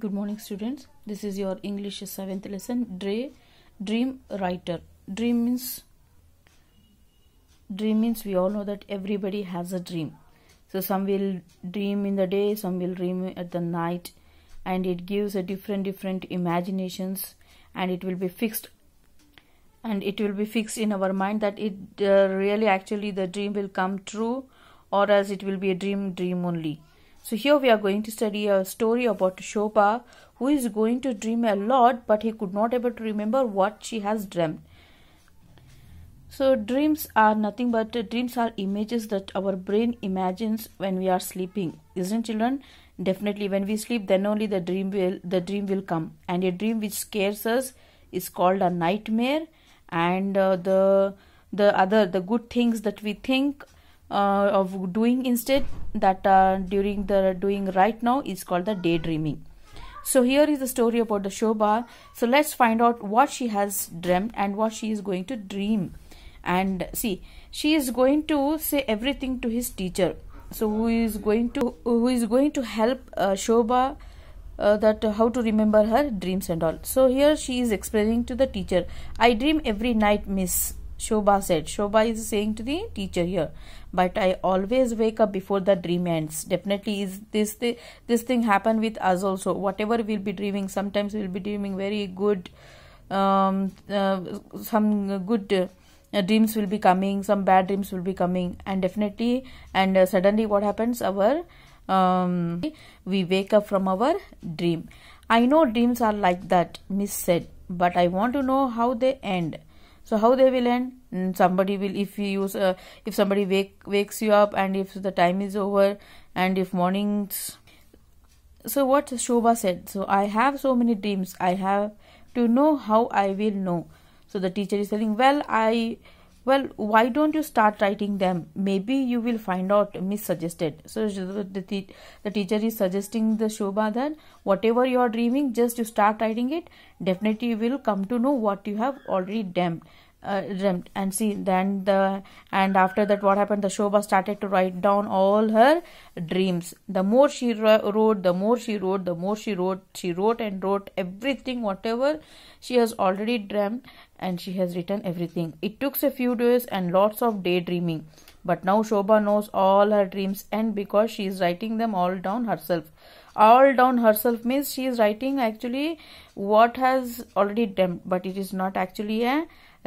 good morning students this is your english 7th lesson Dre, dream writer dream means dream means we all know that everybody has a dream so some will dream in the day some will dream at the night and it gives a different different imaginations and it will be fixed and it will be fixed in our mind that it uh, really actually the dream will come true or as it will be a dream dream only so here we are going to study a story about Shoba who is going to dream a lot but he could not able to remember what she has dreamed. So dreams are nothing but uh, dreams are images that our brain imagines when we are sleeping. Isn't children? Definitely when we sleep then only the dream will the dream will come. And a dream which scares us is called a nightmare and uh, the the other the good things that we think uh, of doing instead that uh, during the doing right now is called the daydreaming so here is the story about the shobha so let's find out what she has dreamt and what she is going to dream and see she is going to say everything to his teacher so who is going to who is going to help uh, shobha uh, that uh, how to remember her dreams and all so here she is explaining to the teacher i dream every night miss Shobha said. Shobha is saying to the teacher here, but I always wake up before the dream ends. Definitely is this the, this thing happen with us also. Whatever we'll be dreaming, sometimes we'll be dreaming very good, um, uh, some good uh, dreams will be coming, some bad dreams will be coming, and definitely, and uh, suddenly what happens? Our um, we wake up from our dream. I know dreams are like that, Miss said, but I want to know how they end so how they will end mm, somebody will if you use uh, if somebody wake wakes you up and if the time is over and if mornings so what shobha said so i have so many dreams i have to know how i will know so the teacher is telling well i well why don't you start writing them maybe you will find out miss suggested so the, the teacher is suggesting the shobha that whatever you are dreaming just you start writing it definitely you will come to know what you have already dreamt uh, dreamt and see then the and after that what happened the shoba started to write down all her dreams the more she wrote the more she wrote the more she wrote she wrote and wrote everything whatever she has already dreamt and she has written everything it took a few days and lots of daydreaming but now shoba knows all her dreams and because she is writing them all down herself all down herself means she is writing actually what has already dreamt but it is not actually a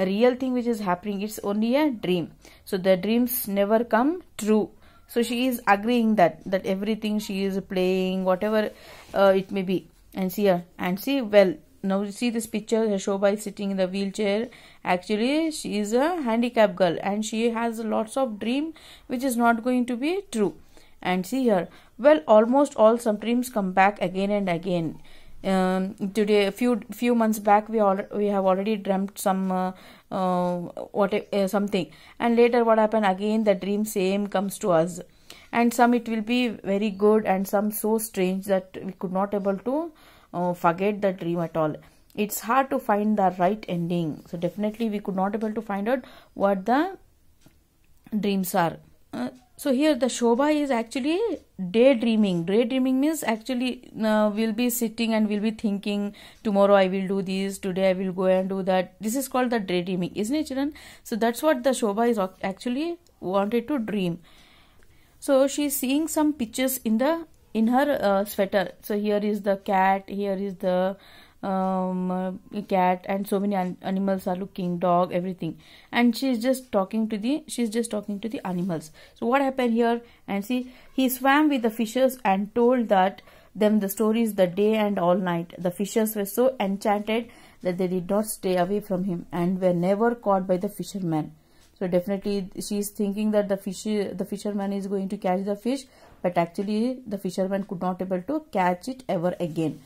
real thing which is happening it's only a dream so the dreams never come true so she is agreeing that that everything she is playing whatever uh, it may be and see her uh, and see well now you see this picture Shobha is sitting in the wheelchair actually she is a handicapped girl and she has lots of dream which is not going to be true and see her well almost all some dreams come back again and again um, today a few few months back we all we have already dreamt some uh, uh, what uh, something and later what happened again the dream same comes to us and some it will be very good and some so strange that we could not able to uh, forget the dream at all it's hard to find the right ending so definitely we could not able to find out what the dreams are uh, so here the shobha is actually daydreaming daydreaming means actually uh, we'll be sitting and we'll be thinking tomorrow i will do this today i will go and do that this is called the daydreaming isn't it children so that's what the shobha is actually wanted to dream so she's seeing some pictures in the in her uh, sweater so here is the cat here is the um, cat and so many animals are looking dog everything and she's just talking to the she's just talking to the animals so what happened here and see he swam with the fishes and told that them the stories the day and all night the fishes were so enchanted that they did not stay away from him and were never caught by the fisherman so definitely she is thinking that the fish the fisherman is going to catch the fish but actually the fisherman could not able to catch it ever again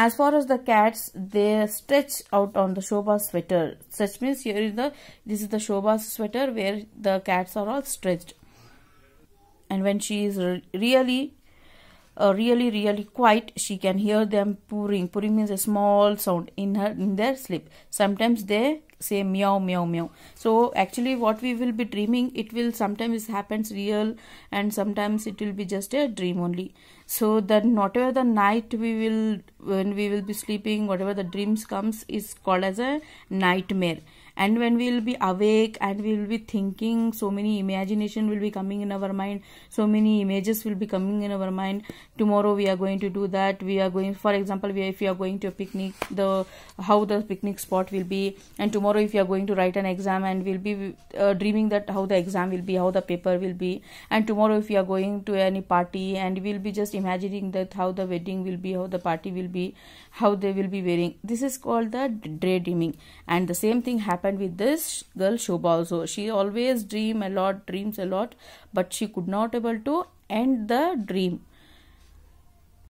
as far as the cats, they stretch out on the Shoba sweater. Stretch means here is the, this is the Shoba sweater where the cats are all stretched. And when she is really uh, really really quiet she can hear them purring purring means a small sound in her in their sleep sometimes they say meow meow meow so actually what we will be dreaming it will sometimes happens real and sometimes it will be just a dream only so that whatever the night we will when we will be sleeping whatever the dreams comes is called as a nightmare and when we will be awake and we will be thinking so many imagination will be coming in our mind so many images will be coming in our mind tomorrow we are going to do that we are going for example we if we are going to a picnic the how the picnic spot will be and tomorrow if you are going to write an exam and we'll be uh, dreaming that how the exam will be how the paper will be and tomorrow if you are going to any party and we'll be just imagining that how the wedding will be how the party will be how they will be wearing this is called the daydreaming and the same thing happens happened with this girl Shobha also. She always dream a lot, dreams a lot, but she could not able to end the dream.